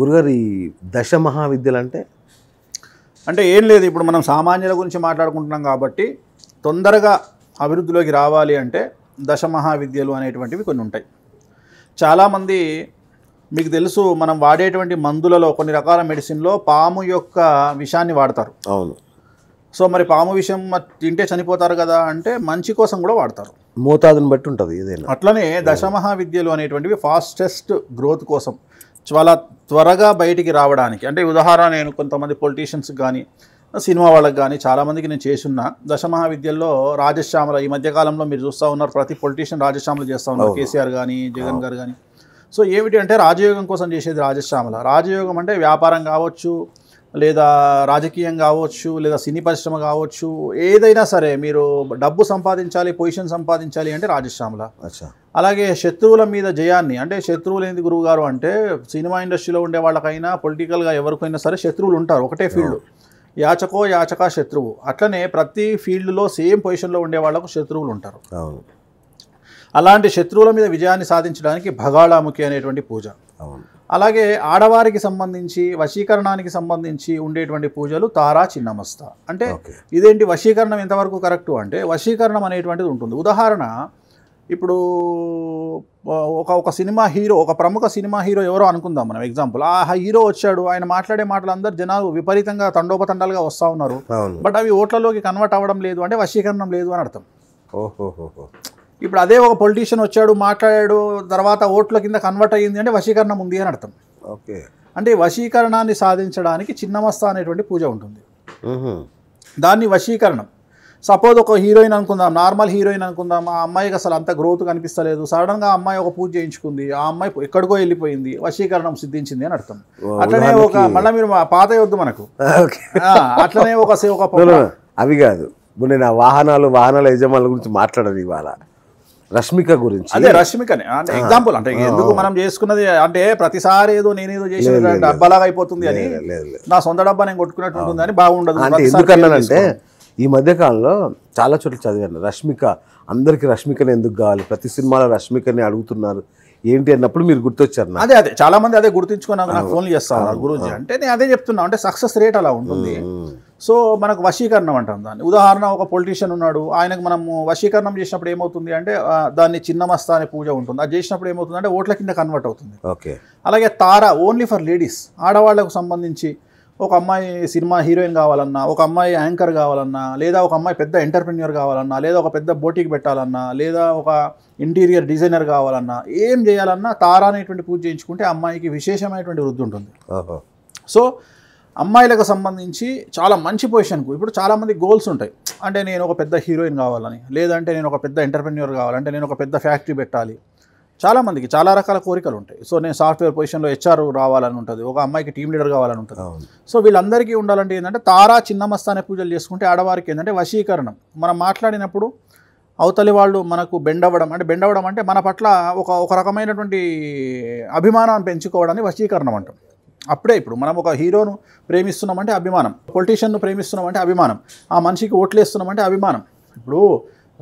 గురుగారు ఈ దశ మహావిద్యలు అంటే అంటే ఏం లేదు ఇప్పుడు మనం సామాన్యుల గురించి మాట్లాడుకుంటున్నాం కాబట్టి తొందరగా అభివృద్ధిలోకి రావాలి అంటే దశ మహావిద్యలు అనేటువంటివి కొన్ని ఉంటాయి చాలామంది మీకు తెలుసు మనం వాడేటువంటి మందులలో కొన్ని రకాల మెడిసిన్లో పాము యొక్క విషాన్ని వాడతారు అవును సో మరి పాము విషయం తింటే చనిపోతారు కదా అంటే మంచి కోసం కూడా వాడతారు మోతాదుని బట్టి ఉంటుంది ఏదైనా అట్లనే దశమహా విద్యలు అనేటువంటివి ఫాస్టెస్ట్ గ్రోత్ కోసం చాలా త్వరగా బయటికి రావడానికి అంటే ఉదాహరణ నేను కొంతమంది పొలిటీషియన్స్ కానీ సినిమా వాళ్ళకి కానీ చాలామందికి నేను దశ దశమహావిద్యల్లో రాజశ్యామల ఈ మధ్యకాలంలో మీరు చూస్తూ ఉన్నారు ప్రతి పొలిటీషియన్ రాజశ్యామలు చేస్తూ ఉన్నారు కేసీఆర్ కానీ జగన్ గారు కానీ సో ఏమిటి అంటే రాజయోగం కోసం చేసేది రాజశ్యామల రాజయోగం అంటే వ్యాపారం కావచ్చు లేదా రాజకీయం కావచ్చు లేదా సినీ పరిశ్రమ కావచ్చు ఏదైనా సరే మీరు డబ్బు సంపాదించాలి పొజిషన్ సంపాదించాలి అంటే రాజశ్యామల అలాగే శత్రువుల మీద జయాన్ని అంటే శత్రువులు ఏంది గురువుగారు అంటే సినిమా ఇండస్ట్రీలో ఉండే వాళ్ళకైనా పొలిటికల్గా ఎవరికైనా సరే శత్రువులు ఉంటారు ఒకటే ఫీల్డ్ యాచకో యాచక శత్రువు అట్లనే ప్రతి ఫీల్డ్లో సేమ్ పొజిషన్లో ఉండే వాళ్ళకు శత్రువులు ఉంటారు అలాంటి శత్రువుల మీద విజయాన్ని సాధించడానికి భగాళాముఖి అనేటువంటి పూజ అలాగే ఆడవారికి సంబంధించి వశీకరణానికి సంబంధించి ఉండేటువంటి పూజలు తారా చిన్నమస్త అంటే ఇదేంటి వశీకరణం ఎంతవరకు కరెక్టు అంటే వశీకరణం అనేటువంటిది ఉంటుంది ఉదాహరణ ఇప్పుడు ఒక ఒక సినిమా హీరో ఒక ప్రముఖ సినిమా హీరో ఎవరో అనుకుందాం మనం ఎగ్జాంపుల్ ఆ హీరో వచ్చాడు ఆయన మాట్లాడే మాటలు అందరు జనాలు విపరీతంగా తండోపతండాలుగా వస్తూ ఉన్నారు బట్ అవి ఓట్లలోకి కన్వర్ట్ అవ్వడం లేదు అంటే వశీకరణం లేదు అని అర్థం ఇప్పుడు అదే ఒక పొలిటీషియన్ వచ్చాడు మాట్లాడాడు తర్వాత ఓట్ల కింద కన్వర్ట్ అయ్యింది అంటే వశీకరణం ఉంది అని అర్థం ఓకే అంటే వశీకరణాన్ని సాధించడానికి చిన్నమస్త అనేటువంటి పూజ ఉంటుంది దాన్ని వశీకరణం సపోజ్ ఒక హీరోయిన్ అనుకుందాం నార్మల్ హీరోయిన్ అనుకుందాం ఆ అమ్మాయికి అసలు అంత గ్రోత్ కనిపిస్తలేదు సడన్గా అమ్మాయి ఒక పూజ చేయించుకుంది ఆ అమ్మాయి ఎక్కడికో వెళ్ళిపోయింది వశీకరణం సిద్ధించింది అని అర్థం అట్లనే ఒక మళ్ళీ మీరు పాత వద్దు మనకు అట్లనే ఒక సేవ అవి కాదు ఇప్పుడు నేను ఆ వాహనాలు వాహనాల యజమానుల గురించి మాట్లాడదు ఇవాళ రష్మిక గురించి అదే రష్మికనే అంటే ఎగ్జాంపుల్ అంటే ఎందుకు మనం చేసుకున్నది అంటే ప్రతిసారి ఏదో నేనేదో చేసిన డబ్బాలాగా అయిపోతుంది అని నా సొంత డబ్బా నేను కొట్టుకున్నట్టు ఉంటుంది అని బాగుండదు ఎందుకన్నానంటే ఈ మధ్యకాలంలో చాలా చోట్ల చదివాను రష్మిక అందరికీ రష్మికని ఎందుకు కావాలి ప్రతి సినిమాలో రష్మికని అడుగుతున్నారు ఏంటి అన్నప్పుడు మీరు గుర్తొచ్చారు అదే అదే చాలా మంది అదే గుర్తించుకొని నాకు ఫోన్ చేస్తాను గురించి అంటే నేను అదే చెప్తున్నాను అంటే సక్సెస్ రేట్ అలా ఉంటుంది సో మనకు వశీకరణం అంటాం దాన్ని ఉదాహరణ ఒక పొలిటీషియన్ ఉన్నాడు ఆయనకు మనము వశీకరణం చేసినప్పుడు ఏమవుతుంది అంటే దాన్ని చిన్నమస్త అనే పూజ ఉంటుంది అది చేసినప్పుడు ఏమవుతుంది అంటే ఓట్ల కింద కన్వర్ట్ అవుతుంది ఓకే అలాగే తార ఓన్లీ ఫర్ లేడీస్ ఆడవాళ్లకు సంబంధించి ఒక అమ్మాయి సినిమా హీరోయిన్ కావాలన్నా ఒక అమ్మాయి యాంకర్ కావాలన్నా లేదా ఒక అమ్మాయి పెద్ద ఎంటర్ప్రెన్యూర్ కావాలన్నా లేదా ఒక పెద్ద బోటీకి పెట్టాలన్నా లేదా ఒక ఇంటీరియర్ డిజైనర్ కావాలన్నా ఏం చేయాలన్నా తారా అనేటువంటి పూజ చేయించుకుంటే అమ్మాయికి విశేషమైనటువంటి వృద్ధి ఉంటుంది సో అమ్మాయిలకు సంబంధించి చాలా మంచి పొజిషన్కు ఇప్పుడు చాలామంది గోల్స్ ఉంటాయి అంటే నేను ఒక పెద్ద హీరోయిన్ కావాలని లేదంటే నేను ఒక పెద్ద ఎంటర్ప్రెన్యూర్ కావాలంటే నేను ఒక పెద్ద ఫ్యాక్టరీ పెట్టాలి చాలామందికి చాలా రకాల కోరికలు ఉంటాయి సో నేను సాఫ్ట్వేర్ పొజిషన్లో హెచ్ఆర్ రావాలని ఉంటుంది ఒక అమ్మాయికి టీం లీడర్ కావాలని ఉంటుంది సో వీళ్ళందరికీ ఉండాలంటే ఏంటంటే తారా చిన్నమస్తానే పూజలు చేసుకుంటే ఆడవారికి ఏంటంటే వశీకరణం మనం మాట్లాడినప్పుడు అవతలి వాళ్ళు మనకు బెండవ్వడం అంటే బెండవడం అంటే మన పట్ల ఒక ఒక రకమైనటువంటి అభిమానాన్ని పెంచుకోవడానికి వశీకరణం అంటాం అప్పుడే ఇప్పుడు మనం ఒక హీరోను ప్రేమిస్తున్నామంటే అభిమానం పొలిటీషియన్ను ప్రేమిస్తున్నామంటే అభిమానం ఆ మనిషికి వేస్తున్నామంటే అభిమానం ఇప్పుడు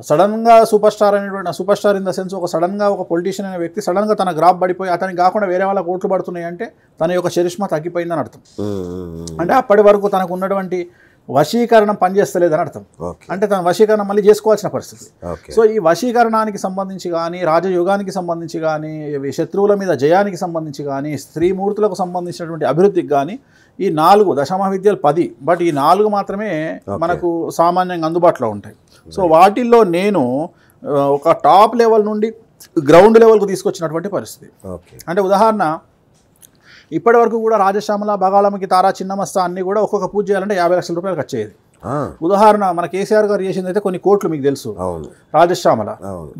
సడన్గా సూపర్ స్టార్ అనేటువంటి super star in the sense ఒక సడన్గా ఒక పొలిటీషియన్ అనే వ్యక్తి సడన్గా తన గ్రాప్ పడిపోయి అతనికి కాకుండా వేరే వాళ్ళ ఓట్లు పడుతున్నాయి అంటే తన యొక్క చరిష్మా తగ్గిపోయిందని అర్థం అంటే అప్పటి వరకు తనకు ఉన్నటువంటి వశీకరణం పనిచేస్తలేదని అర్థం అంటే తన వశీకరణ మళ్ళీ చేసుకోవాల్సిన పరిస్థితి సో ఈ వశీకరణానికి సంబంధించి కానీ రాజయుగానికి సంబంధించి కానీ శత్రువుల మీద జయానికి సంబంధించి కానీ స్త్రీమూర్తులకు సంబంధించినటువంటి అభివృద్ధికి కానీ ఈ నాలుగు దశమా విద్యలు పది బట్ ఈ నాలుగు మాత్రమే మనకు సామాన్యంగా అందుబాటులో ఉంటాయి సో వాటిల్లో నేను ఒక టాప్ లెవెల్ నుండి గ్రౌండ్ లెవెల్కు తీసుకొచ్చినటువంటి పరిస్థితి అంటే ఉదాహరణ ఇప్పటి వరకు కూడా రాజశ్యామల బగాళమ్మకి తారా చిన్నమస్త అన్నీ కూడా ఒక్కొక్క పూజ చేయాలంటే యాభై లక్షల రూపాయలు ఖర్చు అయ్యేది ఉదాహరణ మన కేసీఆర్ గారు చేసింది అయితే కొన్ని కోట్లు మీకు తెలుసు రాజశ్యామల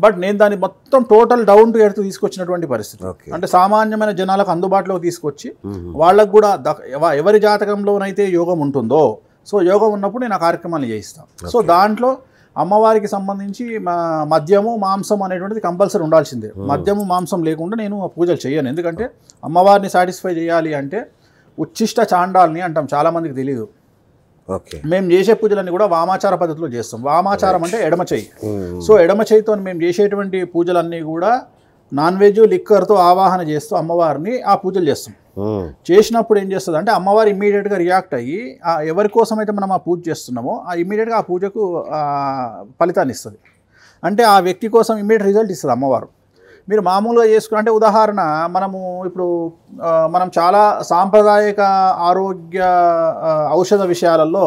బట్ నేను దాన్ని మొత్తం టోటల్ డౌన్ టు ఎర్త్ తీసుకొచ్చినటువంటి పరిస్థితి అంటే సామాన్యమైన జనాలకు అందుబాటులోకి తీసుకొచ్చి వాళ్ళకు కూడా ఎవరి జాతకంలోనైతే యోగం ఉంటుందో సో యోగం ఉన్నప్పుడు నేను ఆ కార్యక్రమాలు చేయిస్తాను సో దాంట్లో అమ్మవారికి సంబంధించి మద్యము మాంసం అనేటువంటిది కంపల్సరీ ఉండాల్సిందే మద్యము మాంసం లేకుండా నేను పూజలు చేయను ఎందుకంటే అమ్మవారిని సాటిస్ఫై చేయాలి అంటే ఉచ్చిష్ట చాండాలని అంటాం చాలామందికి తెలియదు మేము చేసే పూజలన్నీ కూడా వామాచార పద్ధతిలో చేస్తాం వామాచారం అంటే ఎడమ చేయి hmm. సో ఎడమ చేయితో మేము చేసేటువంటి పూజలన్నీ కూడా నాన్ వెజ్ లిక్కర్తో ఆవాహన చేస్తూ అమ్మవారిని ఆ పూజలు చేస్తాం hmm. చేసినప్పుడు ఏం చేస్తుంది అంటే అమ్మవారు ఇమ్మీడియట్గా రియాక్ట్ అయ్యి ఎవరి కోసం అయితే మనం ఆ పూజ చేస్తున్నామో ఆ ఇమ్మీడియట్గా ఆ పూజకు ఫలితాన్ని ఇస్తుంది అంటే ఆ వ్యక్తి కోసం ఇమ్మీడియట్ రిజల్ట్ ఇస్తుంది అమ్మవారు మీరు మామూలుగా చేసుకున్న అంటే ఉదాహరణ మనము ఇప్పుడు మనం చాలా సాంప్రదాయక ఆరోగ్య ఔషధ విషయాలలో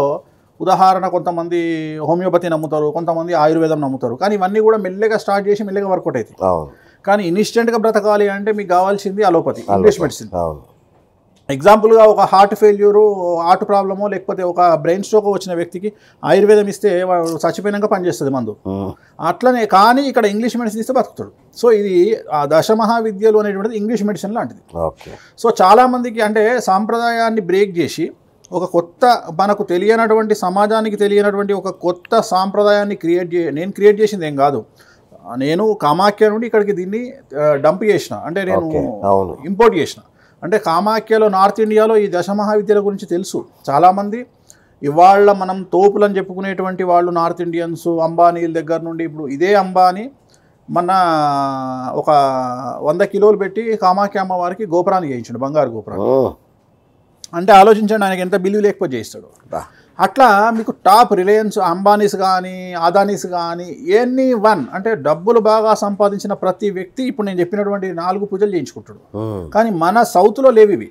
ఉదాహరణ కొంతమంది హోమియోపతి నమ్ముతారు కొంతమంది ఆయుర్వేదం నమ్ముతారు కానీ ఇవన్నీ కూడా మెల్లగా స్టార్ట్ చేసి మెల్లగా వర్కౌట్ అవుతాయి కానీ ఇన్స్టెంట్గా బ్రతకాలి అంటే మీకు కావాల్సింది అలోపతి ఇంగ్లీష్ మెడిసిన్ ఎగ్జాంపుల్గా ఒక హార్ట్ ఫెయిల్యూరు హార్ట్ ప్రాబ్లమో లేకపోతే ఒక బ్రెయిన్ స్ట్రోక్ వచ్చిన వ్యక్తికి ఆయుర్వేదం ఇస్తే వాడు చచ్చిపోయినాక పనిచేస్తుంది మందు అట్లనే కానీ ఇక్కడ ఇంగ్లీష్ మెడిసిన్ ఇస్తే బతుకుతాడు సో ఇది ఆ దశ మహావిద్యలు అనేటువంటిది ఇంగ్లీష్ మెడిసిన్ లాంటిది సో చాలామందికి అంటే సాంప్రదాయాన్ని బ్రేక్ చేసి ఒక కొత్త మనకు తెలియనటువంటి సమాజానికి తెలియనటువంటి ఒక కొత్త సాంప్రదాయాన్ని క్రియేట్ చే నేను క్రియేట్ చేసింది ఏం కాదు నేను కామాఖ్య నుండి ఇక్కడికి దీన్ని డంప్ చేసిన అంటే నేను ఇంపోర్ట్ చేసిన అంటే కామాఖ్యలో నార్త్ ఇండియాలో ఈ దశ మహావిద్యల గురించి తెలుసు చాలామంది ఇవాళ మనం అని చెప్పుకునేటువంటి వాళ్ళు నార్త్ ఇండియన్స్ అంబానీల దగ్గర నుండి ఇప్పుడు ఇదే అంబానీ మన ఒక వంద కిలోలు పెట్టి కామాఖ్య అమ్మవారికి గోపురాన్ని చేయించాడు బంగారు గోపురాన్ని అంటే ఆలోచించండి ఆయనకి ఎంత బిల్లు లేకపోతే చేయిస్తాడు అట్లా మీకు టాప్ రిలయన్స్ అంబానీస్ కానీ అదానీస్ కానీ ఎనీ వన్ అంటే డబ్బులు బాగా సంపాదించిన ప్రతి వ్యక్తి ఇప్పుడు నేను చెప్పినటువంటి నాలుగు పూజలు చేయించుకుంటాడు కానీ మన సౌత్లో లేవివి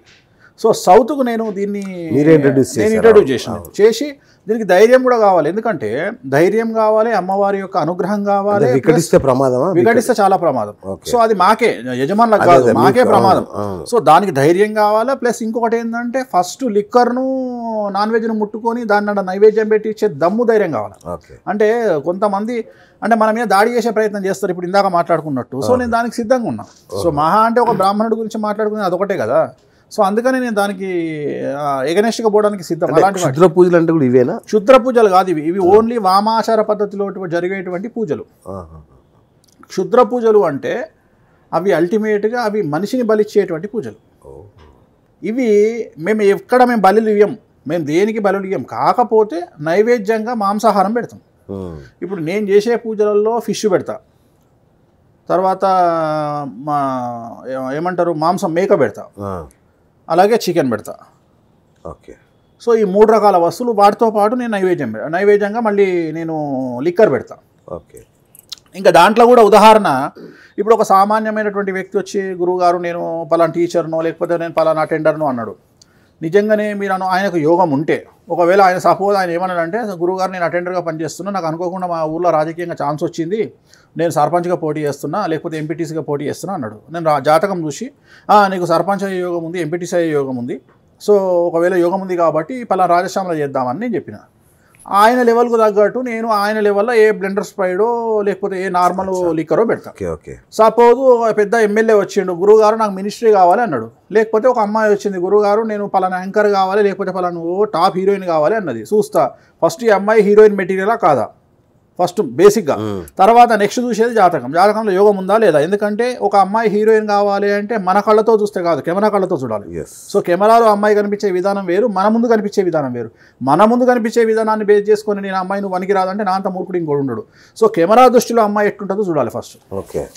సో సౌత్కు నేను దీన్ని ఇంట్రడ్యూస్ చేశాను చేసి దీనికి ధైర్యం కూడా కావాలి ఎందుకంటే ధైర్యం కావాలి అమ్మవారి యొక్క అనుగ్రహం కావాలి వికటిస్తే ప్రమాదం వికటిస్తే చాలా ప్రమాదం సో అది మాకే యజమానులకు కాదు మాకే ప్రమాదం సో దానికి ధైర్యం కావాలి ప్లస్ ఇంకొకటి ఏంటంటే ఫస్ట్ లిక్కర్ను నాన్ వెజ్ను ముట్టుకొని దాన్ని నైవేద్యం పెట్టి ఇచ్చే దమ్ము ధైర్యం కావాలి అంటే కొంతమంది అంటే మన మీద దాడి చేసే ప్రయత్నం చేస్తారు ఇప్పుడు ఇందాక మాట్లాడుకున్నట్టు సో నేను దానికి సిద్ధంగా ఉన్నా సో మహా అంటే ఒక బ్రాహ్మణుడు గురించి మాట్లాడుకునేది అదొకటే కదా సో అందుకని నేను దానికి ఎగనెస్ట్గా పోవడానికి సిద్ధం అలాంటి క్షుద్ర పూజలు అంటే కూడా ఇవేనా క్షుద్ర పూజలు కాదు ఇవి ఇవి ఓన్లీ వామాచార పద్ధతిలో జరిగేటువంటి పూజలు క్షుద్ర పూజలు అంటే అవి అల్టిమేట్గా అవి మనిషిని బలిచ్చేటువంటి పూజలు ఇవి మేము ఎక్కడ మేము బలి ఇవ్వం మేము దేనికి బలి ఇవ్వం కాకపోతే నైవేద్యంగా మాంసాహారం పెడతాం ఇప్పుడు నేను చేసే పూజలలో ఫిష్ పెడతా తర్వాత మా ఏమంటారు మాంసం మేక పెడతా అలాగే చికెన్ పెడతా ఓకే సో ఈ మూడు రకాల వస్తువులు వాటితో పాటు నేను నైవేద్యం నైవేద్యంగా మళ్ళీ నేను లిక్కర్ పెడతా ఓకే ఇంకా దాంట్లో కూడా ఉదాహరణ ఇప్పుడు ఒక సామాన్యమైనటువంటి వ్యక్తి వచ్చి గురువుగారు నేను పలానా టీచర్నో లేకపోతే నేను పలానా అటెండర్ను అన్నాడు నిజంగానే మీరు ఆయనకు యోగం ఉంటే ఒకవేళ ఆయన సపోజ్ ఆయన ఏమన్నాడంటే గురువుగారు నేను అటెండర్గా పనిచేస్తున్నా నాకు అనుకోకుండా మా ఊళ్ళో రాజకీయంగా ఛాన్స్ వచ్చింది నేను సర్పంచ్గా పోటీ చేస్తున్నా లేకపోతే ఎంపీటీసీగా పోటీ చేస్తున్నా అన్నాడు నేను జాతకం చూసి నీకు సర్పంచ్ అయ్యే యోగం ఉంది ఎంపీటీసీ అయ్యే యోగం ఉంది సో ఒకవేళ యోగం ఉంది కాబట్టి పలా రాజశ్యామలో చేద్దామని నేను చెప్పిన ఆయన లెవెల్కు తగ్గట్టు నేను ఆయన లెవెల్లో ఏ బ్లెండర్ స్ప్రైడో లేకపోతే ఏ నార్మల్ లిక్కరో పెడతాను సపోజ్ పెద్ద ఎమ్మెల్యే వచ్చిండు గురువుగారు నాకు మినిస్ట్రీ కావాలి అన్నాడు లేకపోతే ఒక అమ్మాయి వచ్చింది గురువుగారు నేను పలానా యాంకర్ కావాలి లేకపోతే పలానా టాప్ హీరోయిన్ కావాలి అన్నది చూస్తా ఫస్ట్ ఈ అమ్మాయి హీరోయిన్ మెటీరియలా కాదా ఫస్ట్ బేసిక్గా తర్వాత నెక్స్ట్ చూసేది జాతకం జాతకంలో యోగం ఉందా లేదా ఎందుకంటే ఒక అమ్మాయి హీరోయిన్ కావాలి అంటే మన కళ్ళతో చూస్తే కాదు కెమెరా కళ్ళతో చూడాలి సో కెమెరాలో అమ్మాయి కనిపించే విధానం వేరు మన ముందు కనిపించే విధానం వేరు మన ముందు కనిపించే విధానాన్ని బేస్ చేసుకొని నేను అమ్మాయి నువ్వు వనికి రాదంటే నా అంత మూర్ఖుడు ఇంకోటి ఉండడు సో కెమెరా దృష్టిలో అమ్మాయి ఎట్టుంటుందో చూడాలి ఫస్ట్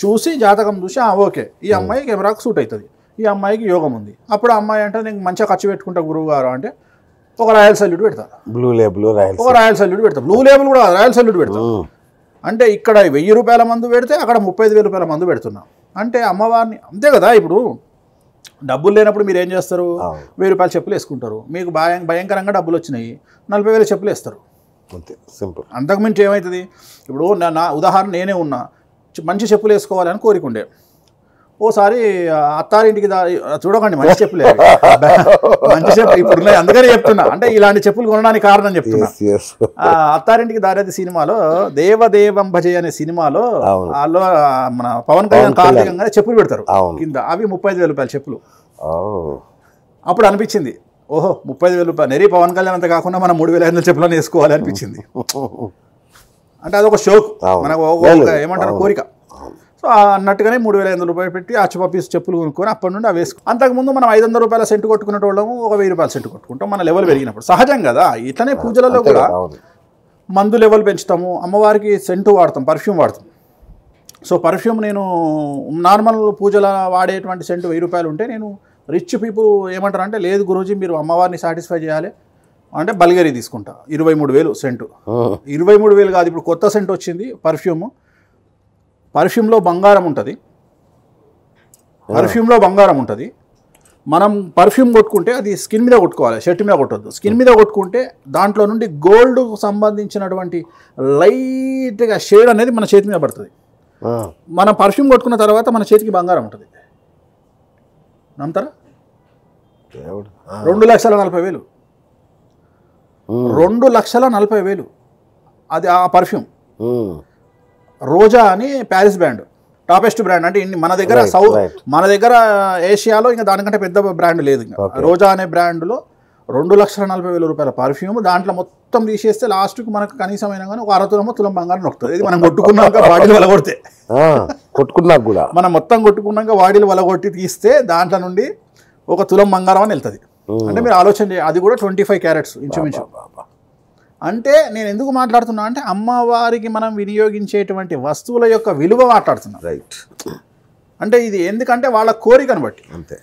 చూసి జాతకం చూసి ఓకే ఈ hmm. అమ్మాయి కెమెరాకు సూట్ అవుతుంది ఈ అమ్మాయికి యోగం ఉంది అప్పుడు అమ్మాయి అంటే నేను మంచిగా ఖర్చు పెట్టుకుంటా గురువు గారు అంటే ఒక రాయల్ సల్యూట్ పెడతాం బ్లూ లేబుల్ రాయల్ ఒక రాయల్ సల్యూట్ పెడతాం బ్లూ లేబుల్ కూడా రాయల్ సల్యూట్ పెడతాం hmm. అంటే ఇక్కడ వెయ్యి రూపాయల మందు పెడితే అక్కడ ముప్పై ఐదు వేల రూపాయల మందు పెడుతున్నాం అంటే అమ్మవారిని అంతే కదా ఇప్పుడు డబ్బులు లేనప్పుడు మీరు ఏం చేస్తారు వెయ్యి రూపాయలు చెప్పులు వేసుకుంటారు మీకు భయం భయంకరంగా డబ్బులు వచ్చినాయి నలభై వేల చెప్పులు వేస్తారు అంతే సింపుల్ అంతకుమించి ఏమవుతుంది ఇప్పుడు నా ఉదాహరణ నేనే ఉన్నా మంచి చెప్పులు వేసుకోవాలని కోరిక ఉండే ఓసారి అత్తారింటికి చూడకండి మంచి చెప్పులే మంచి చెప్పు ఇప్పుడు అందుకనే చెప్తున్నా అంటే ఇలాంటి చెప్పులు కొనడానికి కారణం చెప్తున్నా అత్తారింటికి దారేది సినిమాలో దేవదేవం భజయ అనే సినిమాలో వాళ్ళు మన పవన్ కళ్యాణ్ కార్తీకంగా చెప్పులు పెడతారు కింద అవి ముప్పై ఐదు చెప్పులు అప్పుడు అనిపించింది ఓహో ముప్పై ఐదు వేల రూపాయలు నెరీ పవన్ కళ్యాణ్ అంత కాకుండా మనం మూడు వేల ఐదు వందల చెప్పులను వేసుకోవాలి అనిపించింది అంటే అదొక షోక్ మనకు ఏమంటారు కోరిక సో అన్నట్టుగానే మూడు వేల ఐదు వందల రూపాయలు పెట్టి ఆ పీస్ చెప్పులు కొనుక్కొని అప్పటి నుండి అవి వేసుకో అంతకుముందు మనం ఐదు వందల రూపాయల సెంటు కొట్టుకునే వాళ్ళము ఒక వెయ్యి రూపాయల సెంటు కొట్టుకుంటాం మన లెవెల్ పెరిగినప్పుడు సహజం కదా ఇట్లనే పూజలలో కూడా మందు లెవెల్ పెంచుతాము అమ్మవారికి సెంటు వాడతాం పర్ఫ్యూమ్ వాడతాం సో పర్ఫ్యూమ్ నేను నార్మల్ పూజల వాడేటువంటి సెంటు వెయ్యి రూపాయలు ఉంటే నేను రిచ్ పీపుల్ ఏమంటారు అంటే లేదు గురూజీ మీరు అమ్మవారిని సాటిస్ఫై చేయాలి అంటే బల్గరీ తీసుకుంటా ఇరవై మూడు వేలు సెంటు ఇరవై మూడు వేలు కాదు ఇప్పుడు కొత్త సెంట్ వచ్చింది పర్ఫ్యూమ్ పర్ఫ్యూమ్లో బంగారం ఉంటుంది పర్ఫ్యూమ్లో బంగారం ఉంటుంది మనం పర్ఫ్యూమ్ కొట్టుకుంటే అది స్కిన్ మీద కొట్టుకోవాలి షర్ట్ మీద కొట్టద్దు స్కిన్ మీద కొట్టుకుంటే దాంట్లో నుండి గోల్డ్ సంబంధించినటువంటి లైట్గా షేడ్ అనేది మన చేతి మీద పడుతుంది మనం పర్ఫ్యూమ్ కొట్టుకున్న తర్వాత మన చేతికి బంగారం ఉంటుంది నమ్ముతారా రెండు లక్షల నలభై వేలు రెండు లక్షల నలభై వేలు అది ఆ పర్ఫ్యూమ్ రోజా అని ప్యారిస్ బ్రాండ్ టాపెస్ట్ బ్రాండ్ అంటే మన దగ్గర సౌత్ మన దగ్గర ఏషియాలో ఇంకా దానికంటే పెద్ద బ్రాండ్ లేదు ఇంకా రోజా అనే బ్రాండ్లో రెండు లక్షల నలభై వేల రూపాయల పర్ఫ్యూమ్ దాంట్లో మొత్తం తీసేస్తే లాస్ట్కి మనకు కనీసమైన కానీ ఒక అర తులం బంగారం నొక్కుతుంది ఇది మనం కొట్టుకున్నాక వాడిలు వెలగొడితే కొట్టుకున్నాక కూడా మనం మొత్తం కొట్టుకున్నాక వాడిలు వలగొట్టి తీస్తే దాంట్లో నుండి ఒక తులం బంగారం అని వెళ్తుంది hmm. అంటే మీరు ఆలోచన అది కూడా ట్వంటీ ఫైవ్ క్యారెట్స్ ఇంచుమించు అంటే నేను ఎందుకు మాట్లాడుతున్నా అంటే అమ్మవారికి మనం వినియోగించేటువంటి వస్తువుల యొక్క విలువ మాట్లాడుతున్నాం రైట్ అంటే ఇది ఎందుకంటే వాళ్ళ కోరికను బట్టి అంతే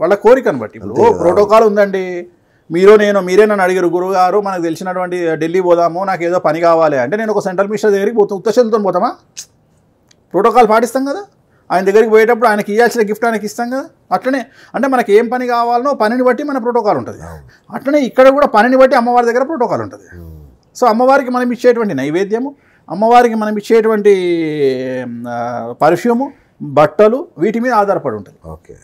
వాళ్ళ కోరికను బట్టి ఇప్పుడు ప్రోటోకాల్ ఉందండి మీరు నేను మీరే నన్ను అడిగారు గురుగారు మనకు తెలిసినటువంటి ఢిల్లీ పోదాము నాకు ఏదో పని కావాలి అంటే నేను ఒక సెంట్రల్ మినిస్టర్ దగ్గరికి పోతాను ఉత్తశంతో పోతామా ప్రోటోకాల్ పాటిస్తాం కదా ఆయన దగ్గరికి పోయేటప్పుడు ఆయనకి ఇవ్వాల్సిన గిఫ్ట్ ఆయనకి ఇస్తాం కదా అట్లనే అంటే మనకి ఏం పని కావాలనో పనిని బట్టి మన ప్రోటోకాల్ ఉంటుంది అట్లనే ఇక్కడ కూడా పనిని బట్టి అమ్మవారి దగ్గర ప్రోటోకాల్ ఉంటుంది సో అమ్మవారికి మనం ఇచ్చేటువంటి నైవేద్యము అమ్మవారికి మనం ఇచ్చేటువంటి పర్ఫ్యూము బట్టలు వీటి మీద ఆధారపడి ఉంటుంది ఓకే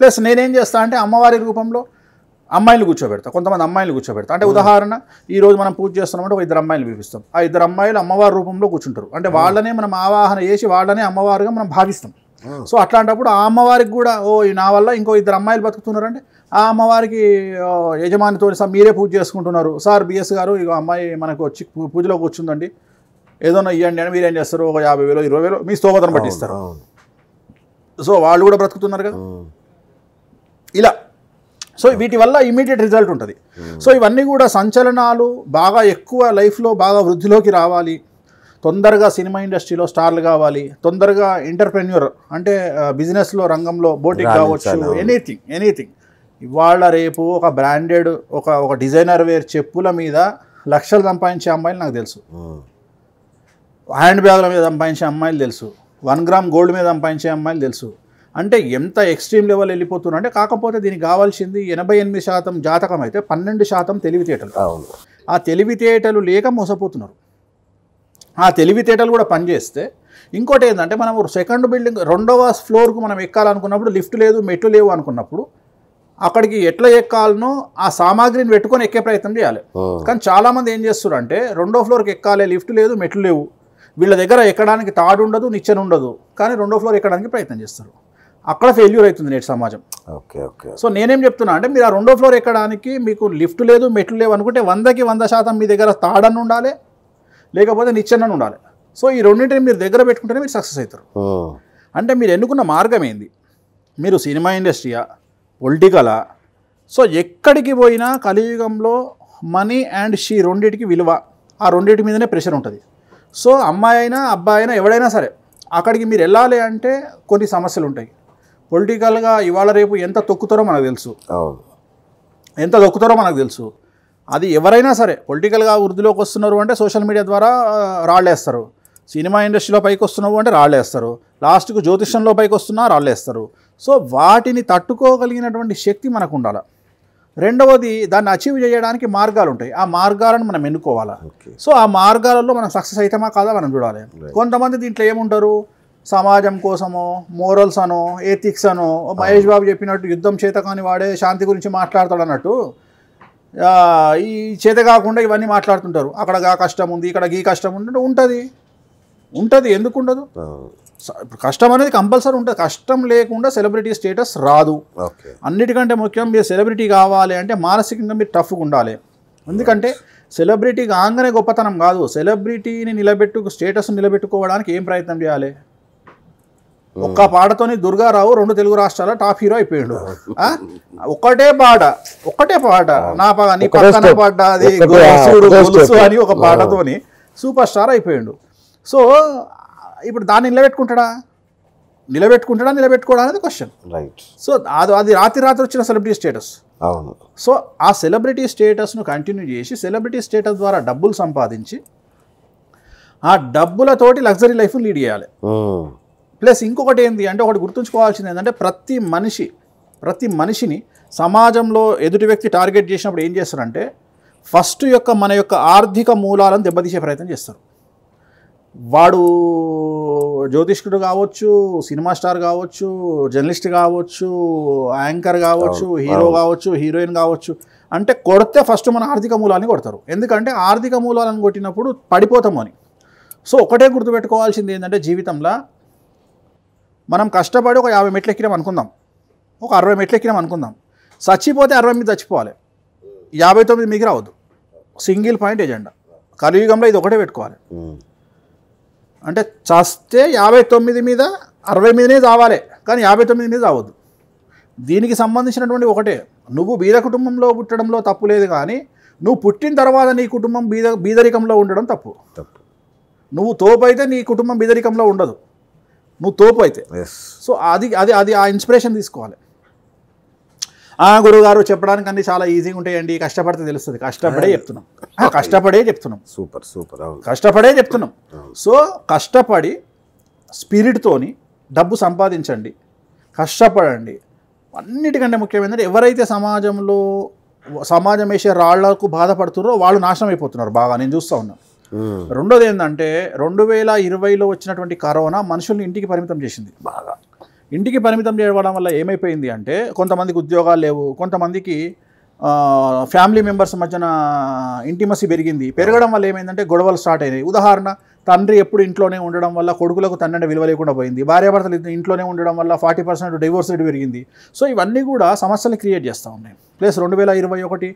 ప్లస్ నేనేం చేస్తా అంటే అమ్మవారి రూపంలో అమ్మాయిలు కూర్చోబెడతా కొంతమంది అమ్మాయిలు కూర్చోబెడతా అంటే ఉదాహరణ ఈ రోజు మనం పూజ చేస్తున్నామంటే ఒక ఇద్దరు అమ్మాయిలు పిలిపిస్తాం ఆ ఇద్దరు అమ్మాయిలు అమ్మవారి రూపంలో కూర్చుంటారు అంటే వాళ్ళనే మనం ఆవాహన చేసి వాళ్ళనే అమ్మవారుగా మనం భావిస్తాం సో అట్లాంటప్పుడు ఆ అమ్మవారికి కూడా ఓ నా వల్ల ఇంకో ఇద్దరు అమ్మాయిలు బతుకుతున్నారంటే ఆ అమ్మవారికి యజమానితో సార్ మీరే పూజ చేసుకుంటున్నారు సార్ బిఎస్ గారు ఇక అమ్మాయి మనకు వచ్చి పూజలోకి వచ్చిందండి ఏదో ఇవ్వండి అని మీరేం చేస్తారు ఒక యాభై వేలు ఇరవై వేలు మీ స్తోమతను పట్టిస్తారు సో వాళ్ళు కూడా బ్రతుకుతున్నారు కదా ఇలా సో వీటి వల్ల ఇమీడియట్ రిజల్ట్ ఉంటుంది సో ఇవన్నీ కూడా సంచలనాలు బాగా ఎక్కువ లైఫ్లో బాగా వృద్ధిలోకి రావాలి తొందరగా సినిమా ఇండస్ట్రీలో స్టార్లు కావాలి తొందరగా ఎంటర్ప్రెన్యూర్ అంటే బిజినెస్లో రంగంలో బోటింగ్ కావచ్చు ఎనీథింగ్ ఎనీథింగ్ ఇవాళ రేపు ఒక బ్రాండెడ్ ఒక ఒక డిజైనర్ వేర్ చెప్పుల మీద లక్షలు సంపాదించే అమ్మాయిలు నాకు తెలుసు హ్యాండ్ బ్యాగ్ల మీద సంపాదించే అమ్మాయిలు తెలుసు వన్ గ్రామ్ గోల్డ్ మీద సంపాదించే అమ్మాయిలు తెలుసు అంటే ఎంత ఎక్స్ట్రీమ్ లెవెల్ వెళ్ళిపోతున్నా అంటే కాకపోతే దీనికి కావాల్సింది ఎనభై ఎనిమిది శాతం జాతకం అయితే పన్నెండు శాతం తెలివితేటలు కావాలి ఆ తెలివితేటలు లేక మోసపోతున్నారు ఆ తెలివితేటలు కూడా పనిచేస్తే ఇంకోటి ఏంటంటే మనం సెకండ్ బిల్డింగ్ రెండవ ఫ్లోర్కు మనం ఎక్కాలనుకున్నప్పుడు లిఫ్ట్ లేదు మెట్లు లేవు అనుకున్నప్పుడు అక్కడికి ఎట్లా ఎక్కాలనో ఆ సామాగ్రిని పెట్టుకొని ఎక్కే ప్రయత్నం చేయాలి కానీ చాలామంది ఏం చేస్తారు అంటే రెండో ఫ్లోర్కి ఎక్కాలి లిఫ్ట్ లేదు మెట్లు లేవు వీళ్ళ దగ్గర ఎక్కడానికి తాడు ఉండదు నిచ్చెన ఉండదు కానీ రెండో ఫ్లోర్ ఎక్కడానికి ప్రయత్నం చేస్తారు అక్కడ ఫెయిల్యూర్ అవుతుంది నేటి సమాజం ఓకే ఓకే సో నేనేం చెప్తున్నా అంటే మీరు ఆ రెండో ఫ్లోర్ ఎక్కడానికి మీకు లిఫ్ట్ లేదు మెట్లు లేవు అనుకుంటే వందకి వంద శాతం మీ దగ్గర తాడని ఉండాలి లేకపోతే నిచ్చెన్న ఉండాలి సో ఈ రెండింటిని మీరు దగ్గర పెట్టుకుంటేనే మీరు సక్సెస్ అవుతారు అంటే మీరు ఎన్నుకున్న మార్గం ఏంది మీరు సినిమా ఇండస్ట్రీయా పొలిటికలా సో ఎక్కడికి పోయినా కలియుగంలో మనీ అండ్ షీ రెండింటికి విలువ ఆ రెండింటి మీదనే ప్రెషర్ ఉంటుంది సో అమ్మాయి అయినా అబ్బాయి అయినా ఎవడైనా సరే అక్కడికి మీరు వెళ్ళాలి అంటే కొన్ని సమస్యలు ఉంటాయి పొలిటికల్గా ఇవాళ రేపు ఎంత తొక్కుతారో మనకు తెలుసు ఎంత తొక్కుతారో మనకు తెలుసు అది ఎవరైనా సరే పొలిటికల్గా వృద్ధిలోకి వస్తున్నారు అంటే సోషల్ మీడియా ద్వారా రాళ్ళేస్తారు సినిమా ఇండస్ట్రీలో పైకి వస్తున్నావు అంటే రాళ్ళేస్తారు లాస్ట్కు జ్యోతిష్యంలో పైకి వస్తున్నా రాళ్ళేస్తారు సో వాటిని తట్టుకోగలిగినటువంటి శక్తి మనకు ఉండాలి రెండవది దాన్ని అచీవ్ చేయడానికి మార్గాలు ఉంటాయి ఆ మార్గాలను మనం ఎన్నుకోవాలి సో ఆ మార్గాలలో మనం సక్సెస్ అవుతామా కాదా మనం చూడాలి కొంతమంది దీంట్లో ఏముంటారు సమాజం కోసమో మోరల్స్ అనో ఎథిక్స్ అనో మహేష్ బాబు చెప్పినట్టు యుద్ధం చేత కాని వాడే శాంతి గురించి మాట్లాడతాడు అన్నట్టు ఈ చేత కాకుండా ఇవన్నీ మాట్లాడుతుంటారు అక్కడ కష్టం ఉంది ఇక్కడ గీ కష్టం ఉంది ఉంటుంది ఉంటుంది ఎందుకు ఉండదు కష్టం అనేది కంపల్సరీ ఉంటుంది కష్టం లేకుండా సెలబ్రిటీ స్టేటస్ రాదు అన్నిటికంటే ముఖ్యం మీరు సెలబ్రిటీ కావాలి అంటే మానసికంగా మీరు టఫ్గా ఉండాలి ఎందుకంటే సెలబ్రిటీ కాగానే గొప్పతనం కాదు సెలబ్రిటీని నిలబెట్టు స్టేటస్ నిలబెట్టుకోవడానికి ఏం ప్రయత్నం చేయాలి ఒక్క పాటతోని దుర్గారావు రెండు తెలుగు రాష్ట్రాల టాప్ హీరో అయిపోయాడు ఒకటే పాట ఒకటే పాట నా పని పక్కన పాట అది అని ఒక పాటతోని సూపర్ స్టార్ అయిపోయాడు సో ఇప్పుడు దాన్ని నిలబెట్టుకుంటాడా నిలబెట్టుకుంటాడా నిలబెట్టుకోడా అనేది క్వశ్చన్ రైట్ సో అది అది రాత్రి రాత్రి వచ్చిన సెలబ్రిటీ స్టేటస్ అవును సో ఆ సెలబ్రిటీ స్టేటస్ను కంటిన్యూ చేసి సెలబ్రిటీ స్టేటస్ ద్వారా డబ్బులు సంపాదించి ఆ డబ్బులతోటి లగ్జరీ లైఫ్ లీడ్ చేయాలి ప్లస్ ఇంకొకటి ఏంటి అంటే ఒకటి గుర్తుంచుకోవాల్సింది ఏంటంటే ప్రతి మనిషి ప్రతి మనిషిని సమాజంలో ఎదుటి వ్యక్తి టార్గెట్ చేసినప్పుడు ఏం చేస్తారంటే ఫస్ట్ యొక్క మన యొక్క ఆర్థిక మూలాలను దెబ్బతీసే ప్రయత్నం చేస్తారు వాడు జ్యోతిష్కుడు కావచ్చు సినిమా స్టార్ కావచ్చు జర్నలిస్ట్ కావచ్చు యాంకర్ కావచ్చు హీరో కావచ్చు హీరోయిన్ కావచ్చు అంటే కొడితే ఫస్ట్ మన ఆర్థిక మూలాన్ని కొడతారు ఎందుకంటే ఆర్థిక మూలాలను కొట్టినప్పుడు పడిపోతాము అని సో ఒకటే గుర్తుపెట్టుకోవాల్సింది ఏంటంటే జీవితంలో మనం కష్టపడి ఒక యాభై మెట్లు ఎక్కినాం అనుకుందాం ఒక అరవై మెట్లు ఎక్కినాం అనుకుందాం చచ్చిపోతే అరవై మీద చచ్చిపోవాలి యాభై తొమ్మిది మీకు రావద్దు సింగిల్ పాయింట్ ఎజెండా కలియుగంలో ఇది ఒకటే పెట్టుకోవాలి అంటే చస్తే యాభై తొమ్మిది మీద అరవై మీదనే చావాలి కానీ యాభై తొమ్మిది మీద చావద్దు దీనికి సంబంధించినటువంటి ఒకటే నువ్వు బీద కుటుంబంలో పుట్టడంలో తప్పు లేదు కానీ నువ్వు పుట్టిన తర్వాత నీ కుటుంబం బీద బీదరికంలో ఉండడం తప్పు తప్పు నువ్వు తోపైతే నీ కుటుంబం బీదరికంలో ఉండదు నువ్వు తోపు అయితే సో అది అది అది ఆ ఇన్స్పిరేషన్ తీసుకోవాలి ఆ గురువుగారు చెప్పడానికి అన్ని చాలా ఈజీగా ఉంటాయండి కష్టపడితే తెలుస్తుంది కష్టపడే చెప్తున్నాం కష్టపడే చెప్తున్నాం సూపర్ సూపర్ కష్టపడే చెప్తున్నాం సో కష్టపడి స్పిరిట్తోని డబ్బు సంపాదించండి కష్టపడండి అన్నిటికంటే ముఖ్యమైనది ఎవరైతే సమాజంలో సమాజం వేసే రాళ్లకు బాధపడుతున్నారో వాళ్ళు నాశనం అయిపోతున్నారు బాగా నేను చూస్తూ ఉన్నాను రెండోది ఏంటంటే రెండు వేల ఇరవైలో వచ్చినటువంటి కరోనా మనుషుల్ని ఇంటికి పరిమితం చేసింది బాగా ఇంటికి పరిమితం చేయడం వల్ల ఏమైపోయింది అంటే కొంతమందికి ఉద్యోగాలు లేవు కొంతమందికి ఫ్యామిలీ మెంబర్స్ మధ్యన ఇంటిమసీ పెరిగింది పెరగడం వల్ల ఏమైందంటే గొడవలు స్టార్ట్ అయినాయి ఉదాహరణ తండ్రి ఎప్పుడు ఇంట్లోనే ఉండడం వల్ల కొడుకులకు తండ్రి విలువ లేకుండా పోయింది భార్యాభర్తలు ఇంట్లోనే ఉండడం వల్ల ఫార్టీ పర్సెంట్ డైవోర్స్ రేట్ పెరిగింది సో ఇవన్నీ కూడా సమస్యలు క్రియేట్ చేస్తూ ఉన్నాయి ప్లస్ రెండు వేల ఇరవై ఒకటి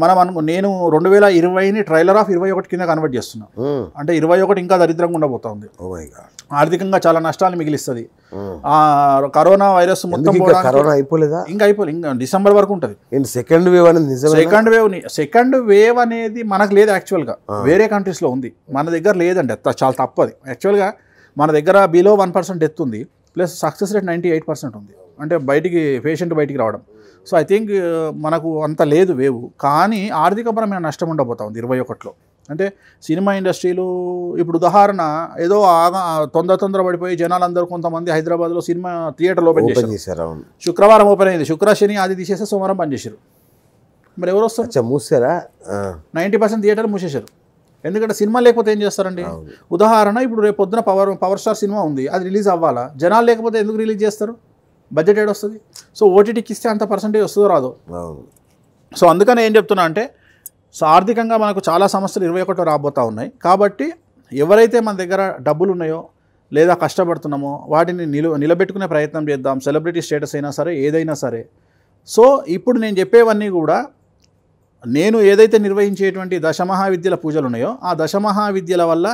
మనం అను నేను రెండు వేల ఇరవైని ట్రైలర్ ఆఫ్ ఇరవై ఒకటి కింద కన్వర్ట్ చేస్తున్నా అంటే ఇరవై ఒకటి ఇంకా దరిద్రంగా ఉండబోతా ఉంది oh ఆర్థికంగా చాలా నష్టాలు మిగిలిస్తుంది కరోనా వైరస్ మొత్తం కరోనా అయిపోలేదా ఇంకా అయిపోలేదు ఇంకా డిసెంబర్ వరకు ఉంటుంది సెకండ్ వేవ్ అనేది సెకండ్ వేవ్ సెకండ్ వేవ్ అనేది మనకు లేదు యాక్చువల్గా వేరే కంట్రీస్లో ఉంది మన దగ్గర లేదండి చాలా తప్పది యాక్చువల్గా మన దగ్గర బిలో వన్ పర్సెంట్ డెత్ ఉంది plus success rate ninety eight percent ఉంది అంటే బయటికి పేషెంట్ బయటికి రావడం సో ఐ థింక్ మనకు అంత లేదు వేవు కానీ ఆర్థికపరమైన నష్టం ఉండబోతా ఉంది ఇరవై ఒకటిలో అంటే సినిమా ఇండస్ట్రీలో ఇప్పుడు ఉదాహరణ ఏదో తొందర తొందర పడిపోయి జనాలందరూ కొంతమంది హైదరాబాద్లో సినిమా థియేటర్లో ఓపెన్ చేశారు శుక్రవారం ఓపెన్ అయింది శుక్ర శని అది తీసేస్తే సోమవారం పనిచేశారు మరి ఎవరు వస్తారు మూసారా నైంటీ పర్సెంట్ థియేటర్ మూసేశారు ఎందుకంటే సినిమా లేకపోతే ఏం చేస్తారండి ఉదాహరణ ఇప్పుడు రేపు పొద్దున పవర్ పవర్ స్టార్ సినిమా ఉంది అది రిలీజ్ అవ్వాలా జనాలు లేకపోతే ఎందుకు రిలీజ్ చేస్తారు బడ్జెట్ ఏడు వస్తుంది సో ఓటీటీకి ఇస్తే అంత పర్సంటేజ్ వస్తుందో రాదు సో అందుకనే ఏం చెప్తున్నా అంటే సో ఆర్థికంగా మనకు చాలా సమస్యలు ఇరవై ఒకటో రాబోతూ ఉన్నాయి కాబట్టి ఎవరైతే మన దగ్గర డబ్బులు ఉన్నాయో లేదా కష్టపడుతున్నామో వాటిని నిలు నిలబెట్టుకునే ప్రయత్నం చేద్దాం సెలబ్రిటీ స్టేటస్ అయినా సరే ఏదైనా సరే సో ఇప్పుడు నేను చెప్పేవన్నీ కూడా నేను ఏదైతే నిర్వహించేటువంటి దశమహావిద్యల పూజలు ఉన్నాయో ఆ దశమహావిద్యల వల్ల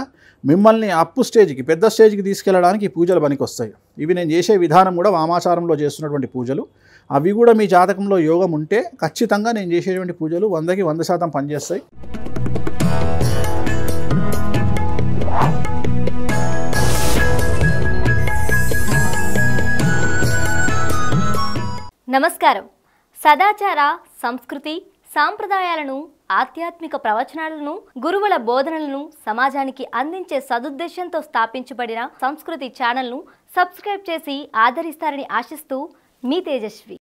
మిమ్మల్ని అప్పు స్టేజ్కి పెద్ద స్టేజ్కి తీసుకెళ్ళడానికి ఈ పూజలు పనికొస్తాయి ఇవి నేను చేసే విధానం కూడా వామాచారంలో చేస్తున్నటువంటి పూజలు అవి కూడా మీ జాతకంలో యోగం ఉంటే ఖచ్చితంగా నేను చేసేటువంటి పూజలు వందకి వంద శాతం పనిచేస్తాయి నమస్కారం సదాచార సంస్కృతి సాంప్రదాయాలను ఆధ్యాత్మిక ప్రవచనాలను గురువుల బోధనలను సమాజానికి అందించే సదుద్దేశంతో స్థాపించబడిన సంస్కృతి ఛానల్ను సబ్స్క్రైబ్ చేసి ఆదరిస్తారని ఆశిస్తూ మీ తేజస్వి